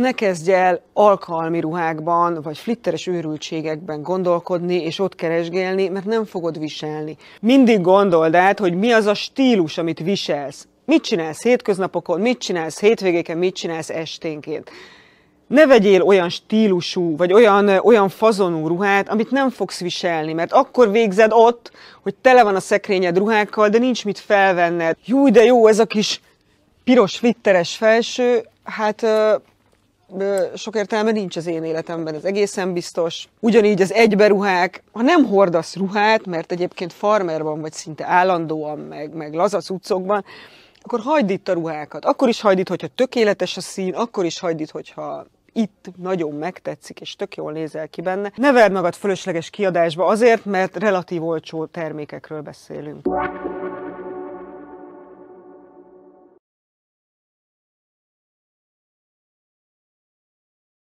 ne kezdj el alkalmi ruhákban, vagy flitteres őrültségekben gondolkodni, és ott keresgélni, mert nem fogod viselni. Mindig gondold át, hogy mi az a stílus, amit viselsz. Mit csinálsz hétköznapokon, mit csinálsz hétvégéken, mit csinálsz esténként ne vegyél olyan stílusú, vagy olyan, olyan fazonú ruhát, amit nem fogsz viselni, mert akkor végzed ott, hogy tele van a szekrényed ruhákkal, de nincs mit felvenned. Jó, de jó, ez a kis piros flitteres felső, hát sok értelme nincs az én életemben, ez egészen biztos. Ugyanígy az egyberuhák, ha nem hordasz ruhát, mert egyébként farmerban vagy szinte állandóan, meg, meg lazac utcokban, akkor hagyd itt a ruhákat. Akkor is hagyd itt, hogyha tökéletes a szín, akkor is hagyd itt, hogyha itt nagyon megtetszik, és tök jól nézel ki benne. Ne verd magad fölösleges kiadásba azért, mert relatív olcsó termékekről beszélünk.